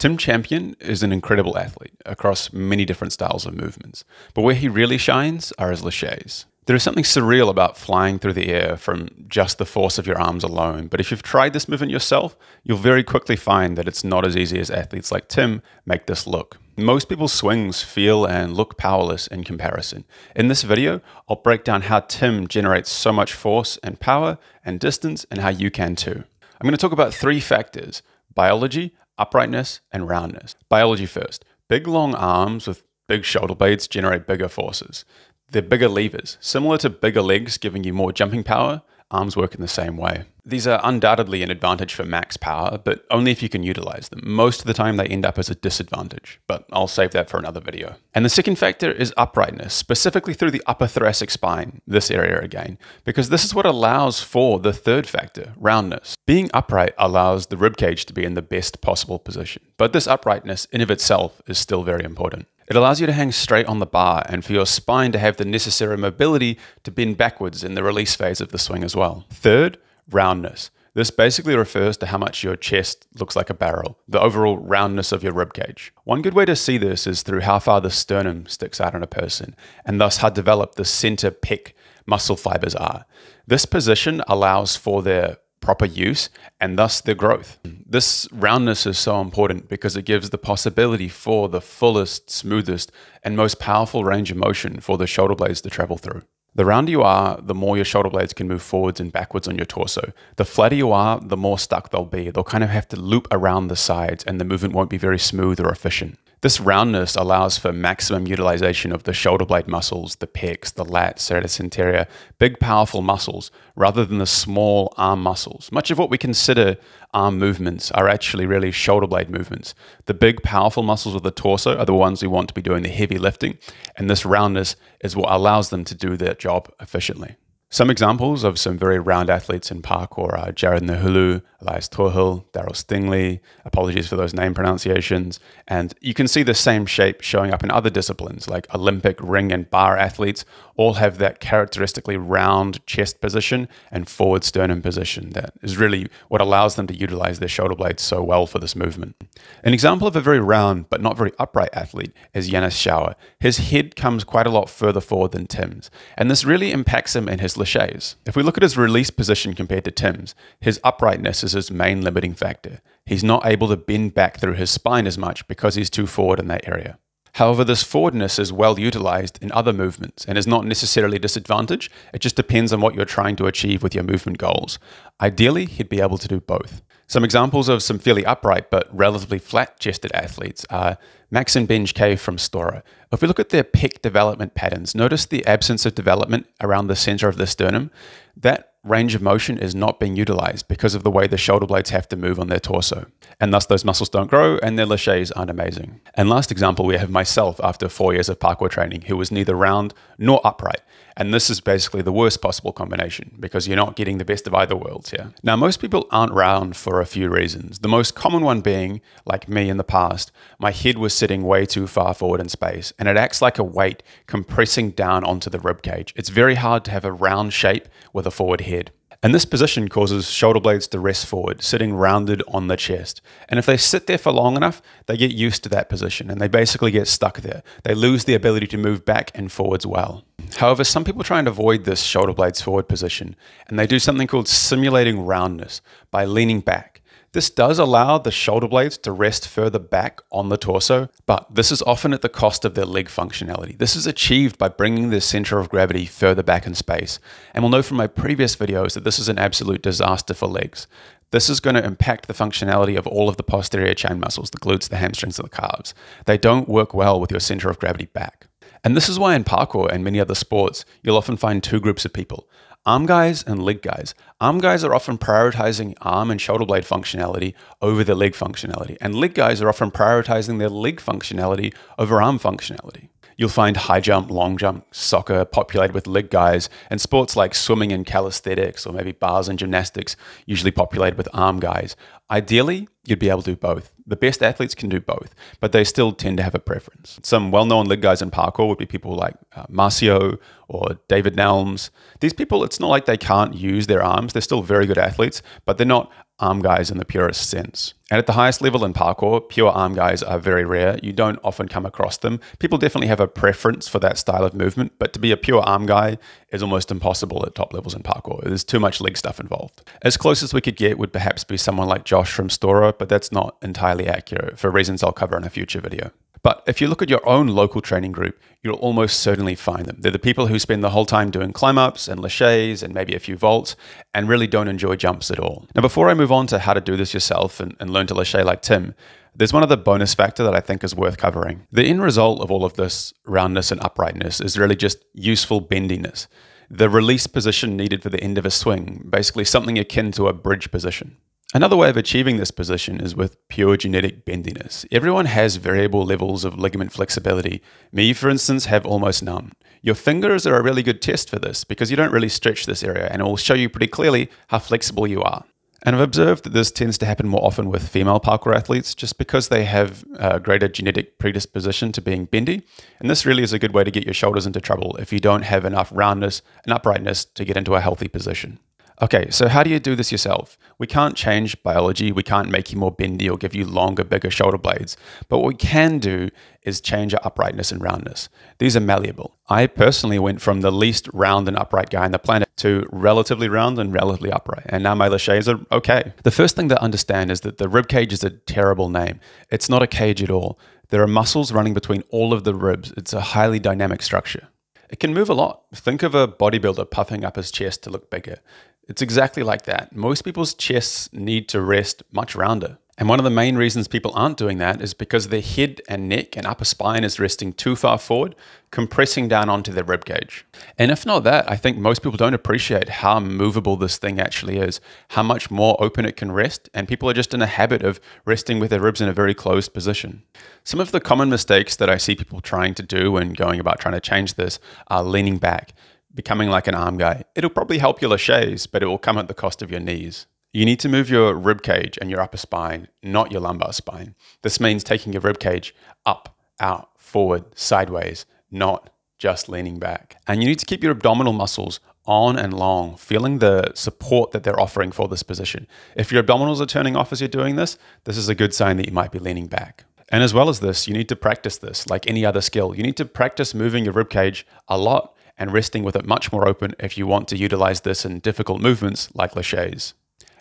Tim Champion is an incredible athlete across many different styles of movements, but where he really shines are his lachets. There is something surreal about flying through the air from just the force of your arms alone, but if you've tried this movement yourself, you'll very quickly find that it's not as easy as athletes like Tim make this look. Most people's swings feel and look powerless in comparison. In this video, I'll break down how Tim generates so much force and power and distance and how you can too. I'm going to talk about three factors biology, uprightness, and roundness. Biology first. Big long arms with big shoulder blades generate bigger forces. They're bigger levers, similar to bigger legs giving you more jumping power ARMs work in the same way. These are undoubtedly an advantage for max power, but only if you can utilize them. Most of the time they end up as a disadvantage, but I'll save that for another video. And the second factor is uprightness, specifically through the upper thoracic spine, this area again, because this is what allows for the third factor, roundness. Being upright allows the rib cage to be in the best possible position, but this uprightness in of itself is still very important. It allows you to hang straight on the bar and for your spine to have the necessary mobility to bend backwards in the release phase of the swing as well. Third, roundness. This basically refers to how much your chest looks like a barrel, the overall roundness of your ribcage. One good way to see this is through how far the sternum sticks out in a person, and thus how developed the center pec muscle fibers are. This position allows for their proper use and thus the growth. This roundness is so important because it gives the possibility for the fullest, smoothest, and most powerful range of motion for the shoulder blades to travel through. The rounder you are, the more your shoulder blades can move forwards and backwards on your torso. The flatter you are, the more stuck they'll be. They'll kind of have to loop around the sides and the movement won't be very smooth or efficient. This roundness allows for maximum utilization of the shoulder blade muscles, the pecs, the lats, serratus anterior, big powerful muscles, rather than the small arm muscles. Much of what we consider arm movements are actually really shoulder blade movements. The big powerful muscles of the torso are the ones we want to be doing the heavy lifting, and this roundness is what allows them to do their job efficiently. Some examples of some very round athletes in parkour are uh, Jared Nahulu, Elias Torhill, Daryl Stingley, apologies for those name pronunciations, and you can see the same shape showing up in other disciplines like Olympic ring and bar athletes all have that characteristically round chest position and forward sternum position that is really what allows them to utilize their shoulder blades so well for this movement. An example of a very round but not very upright athlete is Yanis Shower. His head comes quite a lot further forward than Tim's, and this really impacts him in his Lachey's. If we look at his release position compared to Tim's, his uprightness is his main limiting factor. He's not able to bend back through his spine as much because he's too forward in that area. However, this forwardness is well utilized in other movements and is not necessarily a disadvantage. It just depends on what you're trying to achieve with your movement goals. Ideally, he'd be able to do both. Some examples of some fairly upright but relatively flat-chested athletes are Max and Benj K from Stora. If we look at their pec development patterns, notice the absence of development around the center of the sternum. That range of motion is not being utilized because of the way the shoulder blades have to move on their torso. And thus those muscles don't grow and their lachets aren't amazing. And last example, we have myself after four years of parkour training who was neither round nor upright. And this is basically the worst possible combination because you're not getting the best of either worlds here. Now, most people aren't round for a few reasons. The most common one being, like me in the past, my head was sitting way too far forward in space and it acts like a weight compressing down onto the rib cage. It's very hard to have a round shape with a forward head. And this position causes shoulder blades to rest forward, sitting rounded on the chest. And if they sit there for long enough, they get used to that position and they basically get stuck there. They lose the ability to move back and forwards well. However, some people try and avoid this shoulder blades forward position, and they do something called simulating roundness by leaning back. This does allow the shoulder blades to rest further back on the torso, but this is often at the cost of their leg functionality. This is achieved by bringing the center of gravity further back in space, and we'll know from my previous videos that this is an absolute disaster for legs. This is going to impact the functionality of all of the posterior chain muscles, the glutes, the hamstrings, and the calves. They don't work well with your center of gravity back. And this is why in parkour and many other sports, you'll often find two groups of people arm guys and leg guys. Arm guys are often prioritizing arm and shoulder blade functionality over their leg functionality, and leg guys are often prioritizing their leg functionality over arm functionality. You'll find high jump, long jump, soccer populated with leg guys, and sports like swimming and calisthenics, or maybe bars and gymnastics, usually populated with arm guys. Ideally, you'd be able to do both. The best athletes can do both, but they still tend to have a preference. Some well known leg guys in parkour would be people like uh, Marcio or David Nelms. These people, it's not like they can't use their arms, they're still very good athletes, but they're not arm guys in the purest sense. And at the highest level in parkour, pure arm guys are very rare. You don't often come across them. People definitely have a preference for that style of movement, but to be a pure arm guy is almost impossible at top levels in parkour. There's too much leg stuff involved. As close as we could get would perhaps be someone like Josh from Stora, but that's not entirely accurate for reasons I'll cover in a future video. But if you look at your own local training group, you'll almost certainly find them. They're the people who spend the whole time doing climb ups and laches and maybe a few vaults and really don't enjoy jumps at all. Now, before I move on to how to do this yourself and, and learn to lache like Tim, there's one other bonus factor that I think is worth covering. The end result of all of this roundness and uprightness is really just useful bendiness, the release position needed for the end of a swing, basically something akin to a bridge position. Another way of achieving this position is with pure genetic bendiness. Everyone has variable levels of ligament flexibility. Me, for instance, have almost none. Your fingers are a really good test for this because you don't really stretch this area and it will show you pretty clearly how flexible you are. And I've observed that this tends to happen more often with female parkour athletes just because they have a greater genetic predisposition to being bendy. And this really is a good way to get your shoulders into trouble if you don't have enough roundness and uprightness to get into a healthy position. Okay, so how do you do this yourself? We can't change biology, we can't make you more bendy or give you longer, bigger shoulder blades, but what we can do is change your uprightness and roundness. These are malleable. I personally went from the least round and upright guy on the planet to relatively round and relatively upright, and now my lachets are okay. The first thing to understand is that the rib cage is a terrible name. It's not a cage at all. There are muscles running between all of the ribs. It's a highly dynamic structure. It can move a lot. Think of a bodybuilder puffing up his chest to look bigger. It's exactly like that. Most people's chests need to rest much rounder. And one of the main reasons people aren't doing that is because their head and neck and upper spine is resting too far forward, compressing down onto their rib cage. And if not that, I think most people don't appreciate how movable this thing actually is, how much more open it can rest, and people are just in a habit of resting with their ribs in a very closed position. Some of the common mistakes that I see people trying to do when going about trying to change this are leaning back becoming like an arm guy. It'll probably help your lachets, but it will come at the cost of your knees. You need to move your rib cage and your upper spine, not your lumbar spine. This means taking your rib cage up, out, forward, sideways, not just leaning back. And you need to keep your abdominal muscles on and long, feeling the support that they're offering for this position. If your abdominals are turning off as you're doing this, this is a good sign that you might be leaning back. And as well as this, you need to practice this like any other skill. You need to practice moving your rib cage a lot and resting with it much more open if you want to utilize this in difficult movements like laches.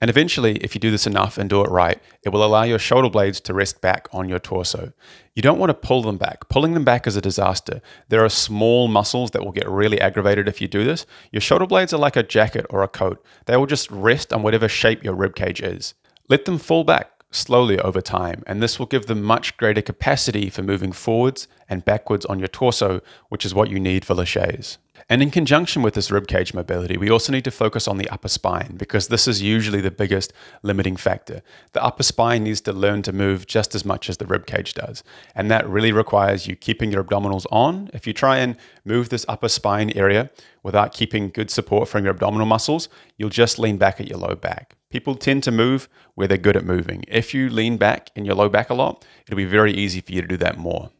And eventually, if you do this enough and do it right, it will allow your shoulder blades to rest back on your torso. You don't want to pull them back. Pulling them back is a disaster. There are small muscles that will get really aggravated if you do this. Your shoulder blades are like a jacket or a coat. They will just rest on whatever shape your rib cage is. Let them fall back slowly over time, and this will give them much greater capacity for moving forwards and backwards on your torso, which is what you need for lachets. And in conjunction with this ribcage mobility, we also need to focus on the upper spine because this is usually the biggest limiting factor. The upper spine needs to learn to move just as much as the ribcage does. And that really requires you keeping your abdominals on. If you try and move this upper spine area without keeping good support from your abdominal muscles, you'll just lean back at your low back. People tend to move where they're good at moving. If you lean back in your low back a lot, it'll be very easy for you to do that more.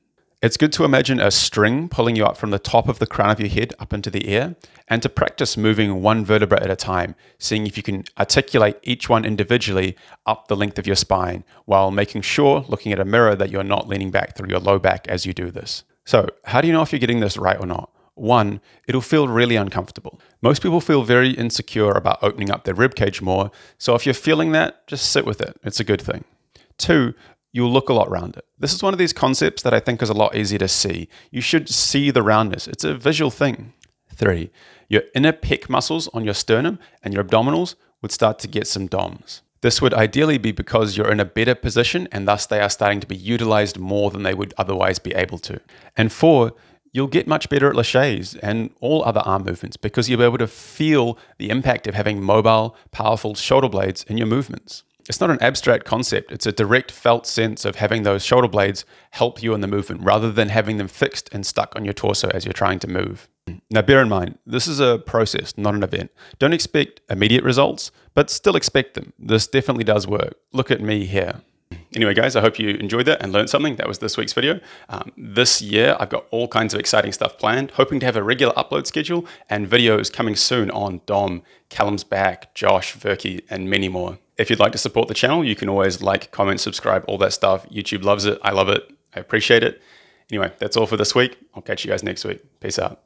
It's good to imagine a string pulling you up from the top of the crown of your head up into the air and to practice moving one vertebra at a time, seeing if you can articulate each one individually up the length of your spine while making sure, looking at a mirror, that you're not leaning back through your low back as you do this. So, how do you know if you're getting this right or not? One, it'll feel really uncomfortable. Most people feel very insecure about opening up their ribcage more, so if you're feeling that, just sit with it. It's a good thing. Two, you'll look a lot rounder. This is one of these concepts that I think is a lot easier to see. You should see the roundness, it's a visual thing. Three, your inner pec muscles on your sternum and your abdominals would start to get some DOMs. This would ideally be because you're in a better position and thus they are starting to be utilized more than they would otherwise be able to. And four, you'll get much better at lachets and all other arm movements because you'll be able to feel the impact of having mobile, powerful shoulder blades in your movements. It's not an abstract concept, it's a direct felt sense of having those shoulder blades help you in the movement rather than having them fixed and stuck on your torso as you're trying to move. Now, bear in mind, this is a process, not an event. Don't expect immediate results, but still expect them. This definitely does work. Look at me here. Anyway, guys, I hope you enjoyed that and learned something. That was this week's video. Um, this year, I've got all kinds of exciting stuff planned, hoping to have a regular upload schedule and videos coming soon on Dom, Callum's Back, Josh, Verky, and many more. If you'd like to support the channel, you can always like, comment, subscribe, all that stuff. YouTube loves it. I love it. I appreciate it. Anyway, that's all for this week. I'll catch you guys next week. Peace out.